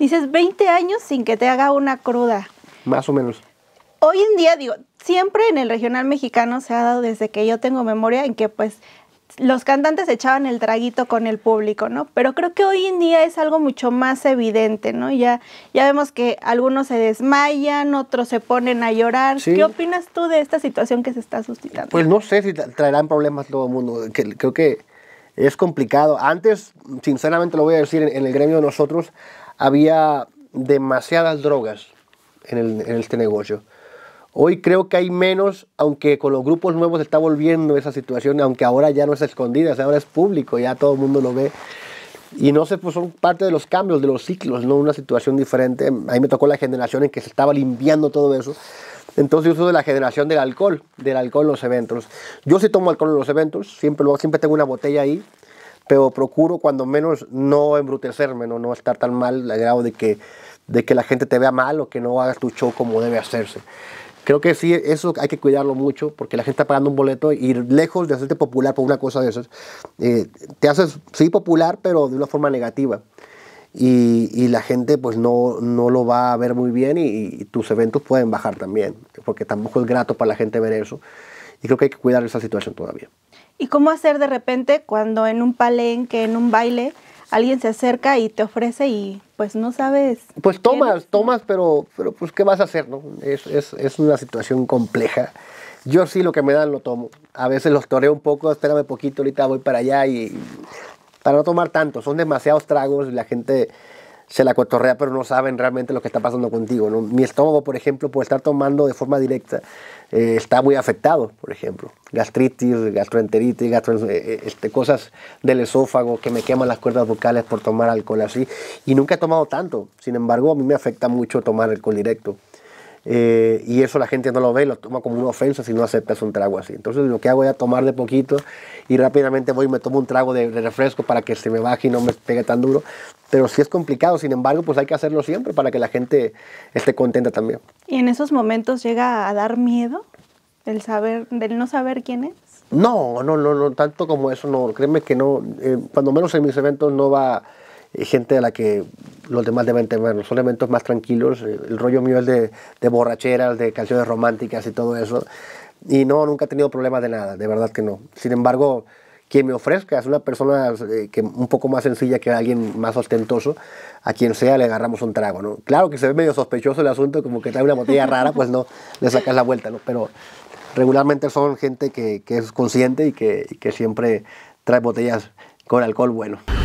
Dices 20 años sin que te haga una cruda. Más o menos. Hoy en día, digo, siempre en el regional mexicano se ha dado desde que yo tengo memoria en que pues los cantantes echaban el traguito con el público, ¿no? Pero creo que hoy en día es algo mucho más evidente, ¿no? Ya, ya vemos que algunos se desmayan, otros se ponen a llorar. ¿Qué opinas tú de esta situación que se está suscitando? Pues no sé si traerán problemas todo el mundo. Que, creo que es complicado. Antes, sinceramente lo voy a decir, en, el gremio de nosotros había demasiadas drogas en, este negocio. Hoy creo que hay menos, aunque con los grupos nuevos se está volviendo esa situación, aunque ahora ya no es escondida, ahora es público, ya todo el mundo lo ve. Y no sé, pues son parte de los cambios, de los ciclos, ¿no? Una situación diferente. Ahí me tocó la generación en que se estaba limpiando todo eso. Entonces yo soy de la generación del alcohol, del alcohol en los eventos. Yo sí tomo alcohol en los eventos, siempre, siempre tengo una botella ahí, pero procuro cuando menos no embrutecerme, no, no estar tan mal al grado de que, de que la gente te vea mal o que no hagas tu show como debe hacerse. Creo que sí, eso hay que cuidarlo mucho porque la gente está pagando un boleto y lejos de hacerte popular por una cosa de esas, eh, te haces, sí, popular, pero de una forma negativa. Y, y, la gente pues no, no lo va a ver muy bien y, y, tus eventos pueden bajar también, porque tampoco es grato para la gente ver eso y creo que hay que cuidar esa situación todavía. ¿Y cómo hacer de repente cuando en un palenque, en un baile, alguien se acerca y te ofrece y pues no sabes? Pues tomas, tomas, pero, pero pues ¿qué vas a hacer? No? Es, es, es una situación compleja. Yo sí lo que me dan lo tomo. A veces los toreo un poco, espérame poquito, ahorita voy para allá y para no tomar tanto. Son demasiados tragos y la gente se la cotorrea, pero no saben realmente lo que está pasando contigo. Mi estómago, por ejemplo, por estar tomando de forma directa, eh, está muy afectado, por ejemplo. Gastritis, gastroenteritis, eh, eh, este, cosas del esófago que me queman las cuerdas vocales por tomar alcohol así. Y nunca he tomado tanto. Sin embargo, a mí me afecta mucho tomar alcohol directo. Eh, y eso la gente no lo ve, lo toma como una ofensa si no aceptas un trago así. Entonces lo que hago es tomar de poquito y rápidamente voy y me tomo un trago de, refresco para que se me baje y no me pegue tan duro. Pero sí es complicado, sin embargo, pues hay que hacerlo siempre para que la gente esté contenta también. ¿Y en esos momentos llega a dar miedo el saber, del no saber quién es? No, no, no, no, tanto como eso, no, créeme que no, eh, cuando menos en mis eventos no va eh, gente a la que los demás deben temerlo. Son elementos más tranquilos. Eh, el rollo mío es de, borracheras, de canciones románticas y todo eso. Y no, nunca he tenido problemas de nada, de verdad que no. Sin embargo, quien me ofrezca es una persona eh, que un poco más sencilla que alguien más ostentoso, a quien sea le agarramos un trago, ¿no? Claro que se ve medio sospechoso el asunto, como que trae una botella rara, pues no, le sacas la vuelta, ¿no? Pero regularmente son gente que, que es consciente y que, y que siempre trae botellas con alcohol bueno.